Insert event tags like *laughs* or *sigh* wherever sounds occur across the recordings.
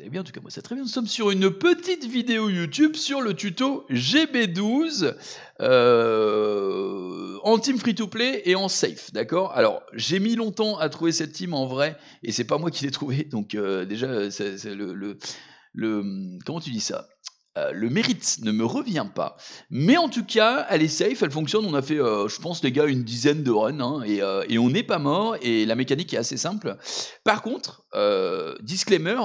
Eh bien, en tout cas moi c'est très bien. Nous sommes sur une petite vidéo YouTube sur le tuto GB12 euh, en team free-to-play et en safe, d'accord Alors j'ai mis longtemps à trouver cette team en vrai et c'est pas moi qui l'ai trouvée, donc euh, déjà c'est le, le, Comment tu dis ça euh, le mérite ne me revient pas. Mais en tout cas, elle est safe, elle fonctionne. On a fait, je pense, les gars, une dizaine de runs hein, et, on n'est pas mort. Et la mécanique est assez simple. Par contre, disclaimer,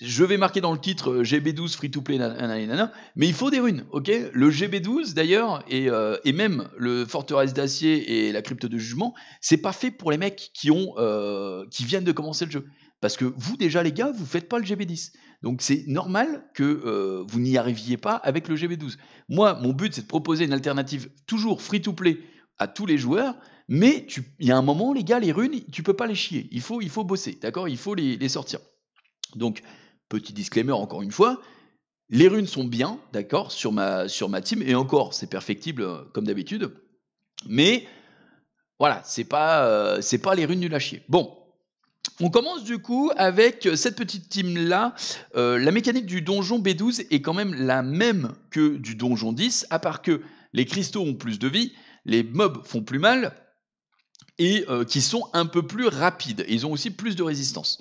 je vais marquer dans le titre euh, GB12 free to play, mais il faut des runes, ok Le GB12 d'ailleurs, et, euh, et, même le Forteresse d'Acier et la Crypte de Jugement, c'est pas fait pour les mecs qui, ont, euh, qui viennent de commencer le jeu. Parce que vous, déjà, les gars, vous faites pas le GB10. Donc c'est normal que vous n'y arriviez pas avec le GB12. Moi, mon but, c'est de proposer une alternative toujours free to play à tous les joueurs, mais il y a un moment, les gars, les runes, tu peux pas les chier. Il faut, il faut bosser, d'accord Il faut les, les sortir. Donc, Petit disclaimer encore une fois, les runes sont bien, d'accord, sur ma, sur ma team, et encore, c'est perfectible euh, comme d'habitude, mais voilà, c'est pas, euh, pas les runes du lâcher. Bon, on commence du coup avec euh, cette petite team là. la mécanique du donjon B12 est quand même la même que du donjon 10, à part que les cristaux ont plus de vie, les mobs font plus mal et qui sont un peu plus rapides. Ils ont aussi plus de résistance.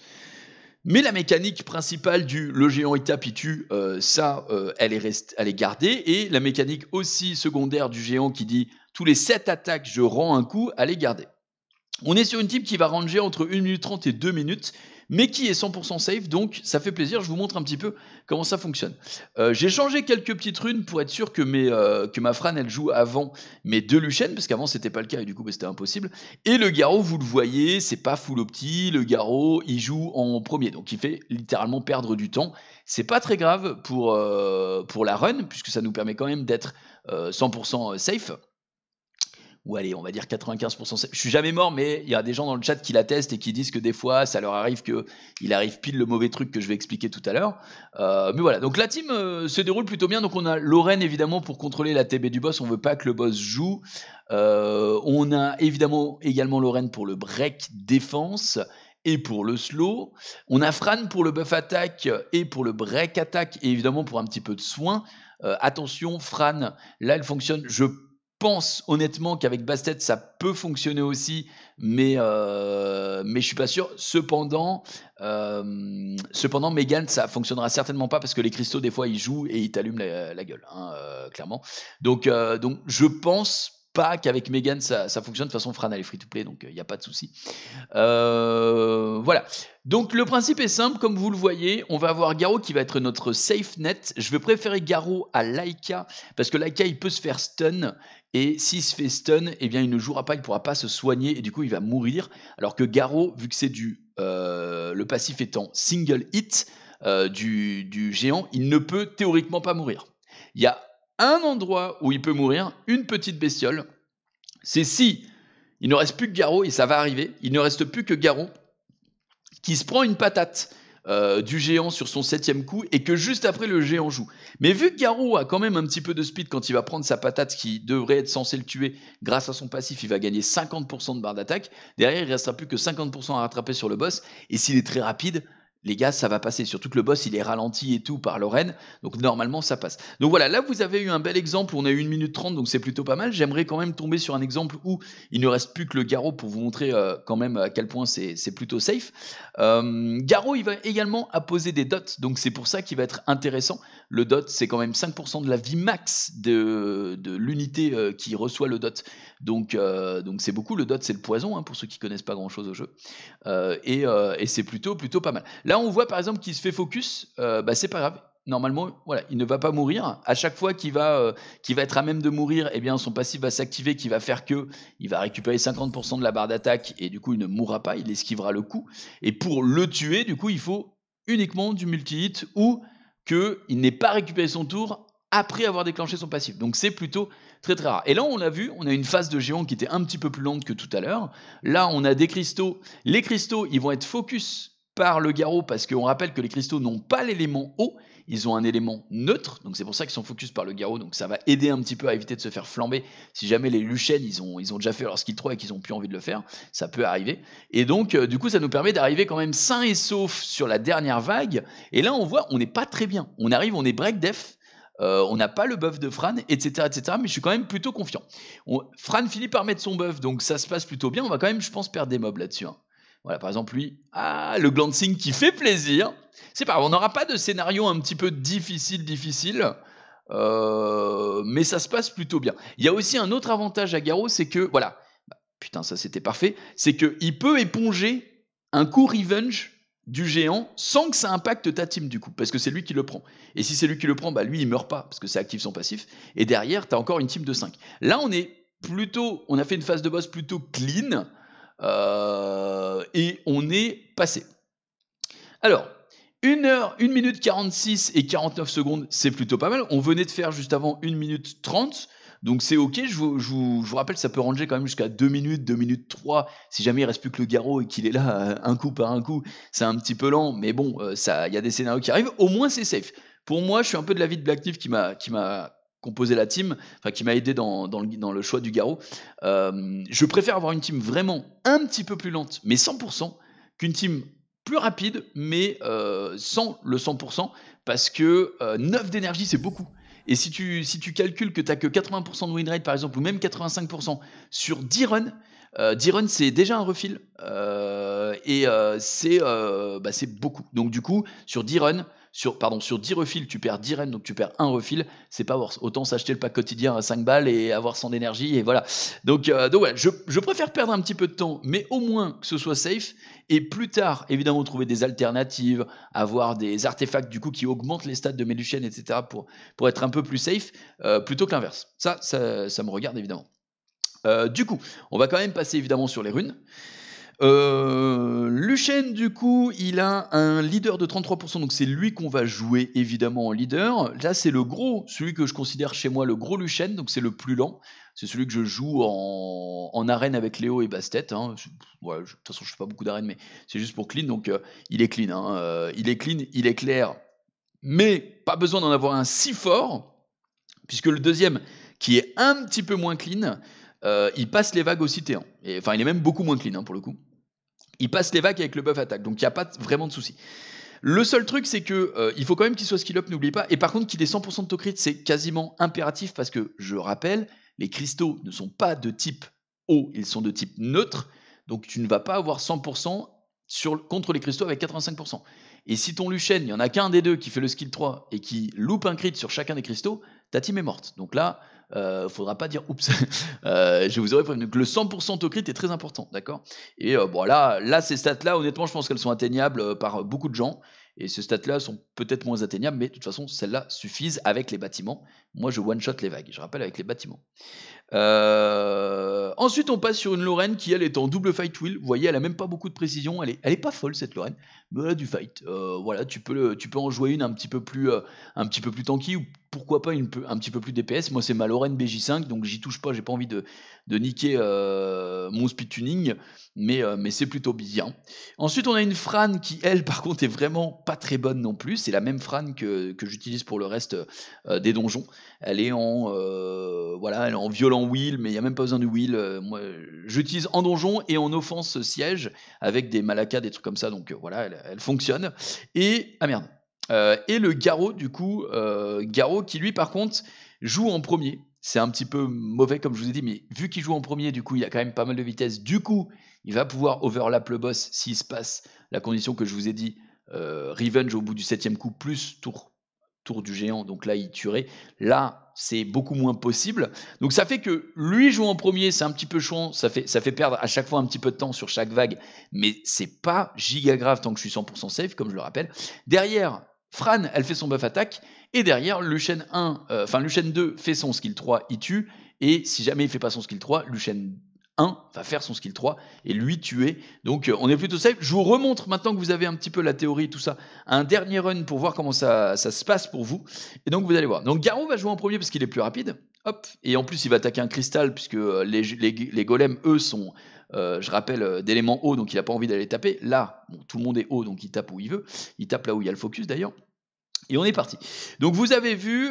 Mais la mécanique principale du le géant est tape, euh, ça, euh, elle, est elle est gardée. Et la mécanique aussi secondaire du géant qui dit tous les 7 attaques, je rends un coup, elle est gardée. On est sur une type qui va ranger entre 1 minute 30 et 2 minutes, mais qui est 100% safe, donc ça fait plaisir, je vous montre un petit peu comment ça fonctionne. Euh, j'ai changé quelques petites runes pour être sûr que, euh, ma Fran, elle joue avant mes deux Luchennes, parce qu'avant c'était pas le cas, et du coup bah, c'était impossible. Et le garrot, vous le voyez, c'est pas full opti, le garrot il joue en premier, donc il fait littéralement perdre du temps. C'est pas très grave pour euh, la run, puisque ça nous permet quand même d'être 100% safe ou allez, on va dire 95%. Je suis jamais mort, mais il y a des gens dans le chat qui l'attestent et qui disent que des fois, ça leur arrive que arrive pile le mauvais truc que je vais expliquer tout à l'heure. Euh, mais voilà, donc la team euh, se déroule plutôt bien. Donc on a Lorraine évidemment pour contrôler la TB du boss. On veut pas que le boss joue. Euh, on a évidemment également Lorraine pour le break défense et pour le slow. On a Fran pour le buff attaque et pour le break attaque et évidemment pour un petit peu de soin. attention, Fran, là elle fonctionne, je pense honnêtement qu'avec Bastet, ça peut fonctionner aussi, mais, euh, mais je suis pas sûr. Cependant, euh, cependant, Megan, ça fonctionnera certainement pas parce que les cristaux, des fois, ils jouent et ils t'allument la, gueule, hein, euh, clairement. Donc, euh, donc, je pense pas qu'avec Megan ça, fonctionne. De façon, franale et free to play, donc il euh, n'y a pas de souci. Euh, voilà. Donc le principe est simple, comme vous le voyez, on va avoir Garo qui va être notre safe net. Je vais préférer Garo à Laika, parce que Laika il peut se faire stun, et s'il se fait stun, eh bien il ne jouera pas, il ne pourra pas se soigner, et du coup il va mourir. Alors que Garo, vu que c'est du. Euh, le passif étant single hit du, du géant, il ne peut théoriquement pas mourir. Il y a un endroit où il peut mourir, une petite bestiole, c'est si il ne reste plus que Garou, et ça va arriver, il ne reste plus que Garou qui se prend une patate euh, du géant sur son septième coup, et que juste après le géant joue. Mais vu que Garou a quand même un petit peu de speed quand il va prendre sa patate qui devrait être censée le tuer, grâce à son passif, il va gagner 50% de barre d'attaque, derrière il ne restera plus que 50% à rattraper sur le boss, et s'il est très rapide, les gars, ça va passer. Surtout que le boss, il est ralenti et tout par Lorraine. Donc normalement, ça passe. Donc voilà, là, vous avez eu un bel exemple. On a eu 1 minute 30, donc c'est plutôt pas mal. J'aimerais quand même tomber sur un exemple où il ne reste plus que le garrot pour vous montrer euh, quand même à quel point c'est plutôt safe. Euh, garrot, il va également apposer des dots. Donc c'est pour ça qu'il va être intéressant. Le dot, c'est quand même 5% de la vie max de, l'unité euh, qui reçoit le dot. Donc euh, donc c'est beaucoup. Le dot, c'est le poison, hein, pour ceux qui connaissent pas grand-chose au jeu. et, et c'est plutôt, plutôt pas mal. Là, Là, on voit par exemple qu'il se fait focus, euh, bah, c'est pas grave. Normalement, voilà, il ne va pas mourir. À chaque fois qu'il va, euh, va être à même de mourir, eh bien, son passif va s'activer, qui va faire que il va récupérer 50% de la barre d'attaque et du coup, il ne mourra pas, il esquivera le coup. Et pour le tuer, du coup, il faut uniquement du multi-hit ou qu'il n'ait pas récupéré son tour après avoir déclenché son passif. Donc c'est plutôt très très rare. Et là, on l'a vu, on a une phase de géant qui était un petit peu plus longue que tout à l'heure. Là, on a des cristaux. Les cristaux, ils vont être focus par le garrot parce qu'on rappelle que les cristaux n'ont pas l'élément eau, ils ont un élément neutre, donc c'est pour ça qu'ils sont focus par le garrot, donc ça va aider un petit peu à éviter de se faire flamber. Si jamais les Luchènes, ils ont, déjà fait leur skill 3 et qu'ils ont plus envie de le faire, ça peut arriver. Et donc, euh, du coup, ça nous permet d'arriver quand même sain et sauf sur la dernière vague. Et là, on voit, on n'est pas très bien. On arrive, on est break def, euh, on n'a pas le buff de Fran, etc., etc. Mais je suis quand même plutôt confiant. Fran finit par mettre son buff, donc ça se passe plutôt bien. On va quand même, je pense, perdre des mobs là-dessus. Hein. Voilà, par exemple, lui, ah, le glancing qui fait plaisir. C'est pas, on n'aura pas de scénario un petit peu difficile, difficile, euh, mais ça se passe plutôt bien. Il y a aussi un autre avantage à Garo, c'est que, voilà, bah, putain, ça c'était parfait, c'est qu'il peut éponger un coup revenge du géant sans que ça impacte ta team du coup, parce que c'est lui qui le prend. Et si c'est lui qui le prend, bah lui il meurt pas, parce que ça active son passif, et derrière, t'as encore une team de 5. Là, on est plutôt, on a fait une phase de boss plutôt clean, euh, et on est passé. Alors, 1 heure, 1 minute 46 et 49 secondes, c'est plutôt pas mal. On venait de faire juste avant 1 minute 30. Donc c'est ok, je vous, rappelle, ça peut ranger quand même jusqu'à 2 minutes, 2 minutes 3, si jamais il reste plus que le garrot et qu'il est là euh, un coup par un coup, c'est un petit peu lent, mais bon, euh, il y a des scénarios qui arrivent, au moins c'est safe. Pour moi, je suis un peu de la vie de Black Thief qui m'a composer la team, enfin qui m'a aidé dans, dans, le, dans, le, choix du garrot. Euh, je préfère avoir une team vraiment un petit peu plus lente, mais 100%, qu'une team plus rapide, mais euh, sans le 100%, parce que euh, neuf 9 d'énergie, c'est beaucoup. Et si tu, si tu calcules que tu n'as que 80% de win rate, par exemple, ou même 85% sur 10 runs, 10 runs, c'est déjà un refil, et c'est bah, beaucoup. Donc du coup, sur 10 runs, sur, pardon, sur 10 refils, tu perds 10 rennes, donc tu perds un refil, c'est pas worse. Autant s'acheter le pack quotidien à 5 balles et avoir son énergie, et voilà. Donc, euh, je, préfère perdre un petit peu de temps, mais au moins que ce soit safe, et plus tard, évidemment, trouver des alternatives, avoir des artefacts du coup qui augmentent les stats de mes etc., pour, pour être un peu plus safe, euh, plutôt que l'inverse. Ça, ça, me regarde évidemment. Euh, du coup, on va quand même passer évidemment sur les runes. Euh, du coup, il a un leader de 33%, donc c'est lui qu'on va jouer évidemment en leader. Là, c'est le gros, celui que je considère chez moi le gros Luchen, donc c'est le plus lent. C'est celui que je joue en, arène avec Léo et Bastet. Hein. de toute façon, je fais pas beaucoup d'arène, mais c'est juste pour clean, donc euh, il est clean. Hein. Euh, il est clean, il est clair, mais pas besoin d'en avoir un si fort, puisque le deuxième, qui est un petit peu moins clean, euh, il passe les vagues au T1. Enfin, il est même beaucoup moins clean hein, pour le coup il passe les vagues avec le buff attaque, donc il n'y a pas vraiment de souci. Le seul truc, c'est que euh, il faut quand même qu'il soit skill up, n'oublie pas. Et par contre, qu'il ait 100% de taux crit, c'est quasiment impératif parce que, je rappelle, les cristaux ne sont pas de type haut, ils sont de type neutre. Donc tu ne vas pas avoir 100% sur, contre les cristaux avec 85%. Et si ton Luchen, il n'y en a qu'un des deux qui fait le skill 3 et qui loupe un crit sur chacun des cristaux, ta team est morte. Donc là, euh, faudra pas dire oups. *laughs* Euh, je vous aurais prévenu que le 100% crit est très important, d'accord Et voilà euh, bon, là, ces stats-là, honnêtement, je pense qu'elles sont atteignables par beaucoup de gens. Et ces stats-là sont peut-être moins atteignables, mais de toute façon, celles-là suffisent avec les bâtiments. Moi, je one-shot les vagues, je rappelle avec les bâtiments. Ensuite, on passe sur une Lorraine qui, elle, est en double fight wheel. Vous voyez, elle a même pas beaucoup de précision. Elle est, elle est pas folle, cette Lorraine, mais elle a du fight. voilà, tu peux, tu peux en jouer une un petit peu plus, un petit peu plus tanky ou pourquoi pas un petit peu plus DPS. Moi, c'est ma Lorraine BJ5, donc j'y touche pas, j'ai pas envie de, de niquer euh, mon speed tuning, mais, euh, mais c'est plutôt bien. Ensuite, on a une frane qui, elle, *laughs* par contre, est vraiment pas très bonne non plus. C'est la même frane que, j'utilise pour le reste euh, des donjons. Elle est en, voilà, en violent wheel, mais il n'y a même pas besoin de wheel. j'utilise en donjon et en offense siège avec des malakas, des trucs comme ça, donc voilà, elle, elle fonctionne. Et, ah merde, euh, et le Garo, du coup, euh, Garo qui lui, par contre, joue en premier. C'est un petit peu mauvais, comme je vous ai dit, mais vu qu'il joue en premier, du coup, il y a quand même pas mal de vitesse. Du coup, il va pouvoir overlap le boss s'il se passe la condition que je vous ai dit, euh, Revenge au bout du septième coup, plus tour, tour du géant, donc là, il tuerait. Là, c'est beaucoup moins possible. Donc ça fait que lui joue en premier, c'est un petit peu chiant, ça fait, ça fait perdre à chaque fois un petit peu de temps sur chaque vague, mais c'est pas giga grave tant que je suis 100% safe, comme je le rappelle. Derrière, Fran, elle fait son buff attaque, et derrière, le 1, euh, enfin le 2 fait son skill 3, il tue, et si jamais il fait pas son skill 3, le 1 va faire son skill 3 et lui tuer. Donc euh, on est plutôt safe. Je vous remontre maintenant que vous avez un petit peu la théorie et tout ça, un dernier run pour voir comment ça, ça se passe pour vous. Et donc vous allez voir. Donc Garou va jouer en premier parce qu'il est plus rapide. Hop. Et en plus, il va attaquer un cristal, puisque euh, les, golems, eux, sont, euh, je rappelle, euh, d'éléments haut donc il n'a pas envie d'aller taper. Là, tout le monde est haut, donc il tape où il veut. Il tape là où il y a le focus, d'ailleurs. Et on est parti. Donc vous avez vu,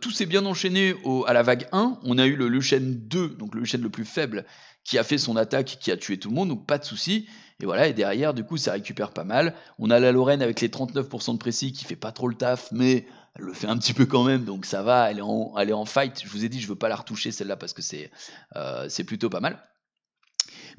tout s'est bien enchaîné à la vague 1. On a eu le Lushen 2, donc le Lushen le plus faible, qui a fait son attaque, qui a tué tout le monde, donc pas de soucis, et voilà, et derrière, du coup, ça récupère pas mal. On a la Lorraine avec les 39% de précis qui fait pas trop le taf, mais elle le fait un petit peu quand même, donc ça va, elle est en, elle est en fight. Je vous ai dit, je veux pas la retoucher celle-là parce que c'est euh, plutôt pas mal.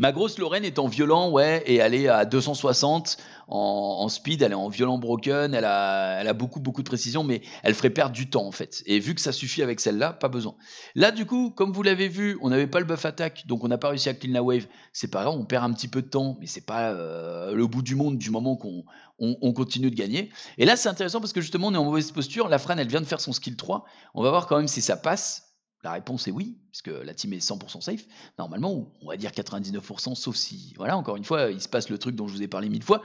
Ma grosse Lorraine est en violent, ouais, et elle est à 260 en, speed, elle est en violent broken, elle a, beaucoup, beaucoup de précision, mais elle ferait perdre du temps, en fait. Et vu que ça suffit avec celle-là, pas besoin. Là, du coup, comme vous l'avez vu, on n'avait pas le buff attaque, donc on n'a pas réussi à clean la wave. C'est pas grave, on perd un petit peu de temps, mais c'est pas euh, le bout du monde du moment qu'on continue de gagner. Et là, c'est intéressant parce que justement, on est en mauvaise posture. La Fran, elle vient de faire son skill 3. On va voir quand même si ça passe. La réponse est oui, puisque la team est 100% safe. Normalement, on va dire 99%, sauf si, voilà, encore une fois, il se passe le truc dont je vous ai parlé mille fois.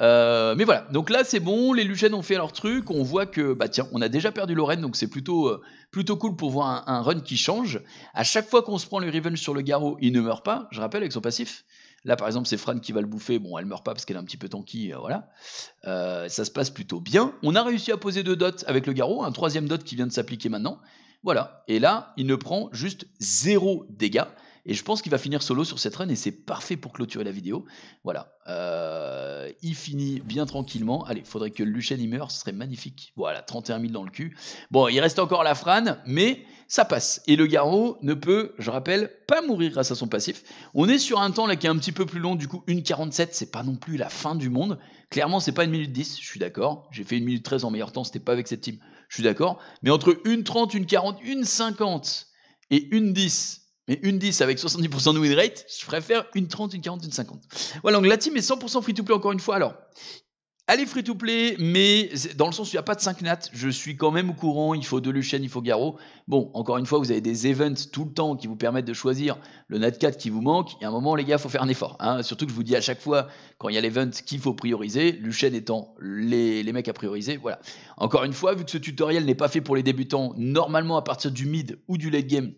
Euh, mais voilà, donc là c'est bon, les Luchènes ont fait leur truc, on voit que, bah tiens, on a déjà perdu Lorraine, donc c'est plutôt, euh, plutôt cool pour voir un, run qui change. À chaque fois qu'on se prend le Revenge sur le garrot, il ne meurt pas, je rappelle, avec son passif. Là, par exemple, c'est Fran qui va le bouffer. Bon, elle meurt pas parce qu'elle est un petit peu tanky, euh, voilà. ça se passe plutôt bien. On a réussi à poser deux dots avec le garrot, un troisième dot qui vient de s'appliquer maintenant. Voilà. Et là, il ne prend juste zéro dégâts. Et je pense qu'il va finir solo sur cette run et c'est parfait pour clôturer la vidéo. Voilà. Euh, il finit bien tranquillement. Allez, faudrait que Lucien y meure, ce serait magnifique. Voilà, 31 000 dans le cul. Bon, il reste encore la frane, mais ça passe. Et le garrot ne peut, je rappelle, pas mourir grâce à son passif. On est sur un temps là qui est un petit peu plus long, du coup, 1,47, c'est pas non plus la fin du monde. Clairement, c'est pas une minute 10, je suis d'accord. J'ai fait une minute 13 en meilleur temps, c'était pas avec cette team je suis d'accord. Mais entre une 30, une 40, une 50 et une 10, mais une 10 avec 70% de win rate, je préfère une 30, une 40, une 50. Voilà, donc la team est 100% free to play encore une fois. Alors, Allez free to play, mais dans le sens où il n'y a pas de 5 nats, je suis quand même au courant, il faut de Deluchen, il faut Garo. Bon, encore une fois, vous avez des events tout le temps qui vous permettent de choisir le nat 4 qui vous manque. Et à un moment, les gars, il faut faire un effort. Hein. Surtout que je vous dis à chaque fois, quand il y a l'event qu'il faut prioriser, Luchen étant les, les, mecs à prioriser. Voilà. Encore une fois, vu que ce tutoriel n'est pas fait pour les débutants, normalement, à partir du mid ou du late game,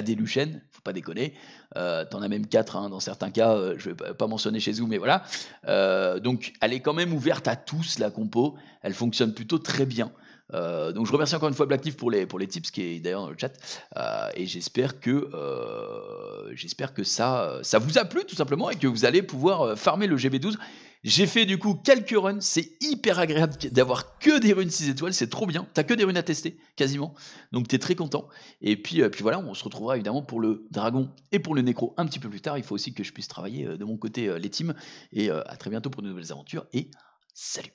des ne faut pas déconner. Euh, t'en as même quatre hein, dans certains cas, euh, je vais pas mentionner chez vous, mais voilà. Euh, donc elle est quand même ouverte à tous la compo, elle fonctionne plutôt très bien. donc je remercie encore une fois Blacktif pour les pour les tips qui est d'ailleurs dans le chat et j'espère que j'espère que ça ça vous a plu tout simplement et que vous allez pouvoir farmer le GB12 j'ai fait du coup quelques runs, c'est hyper agréable d'avoir que des runes 6 étoiles, c'est trop bien, t'as que des runes à tester quasiment, donc t'es très content. Et puis, euh, puis voilà, on se retrouvera évidemment pour le dragon et pour le nécro un petit peu plus tard, il faut aussi que je puisse travailler euh, de mon côté euh, les teams, et à très bientôt pour de nouvelles aventures, et salut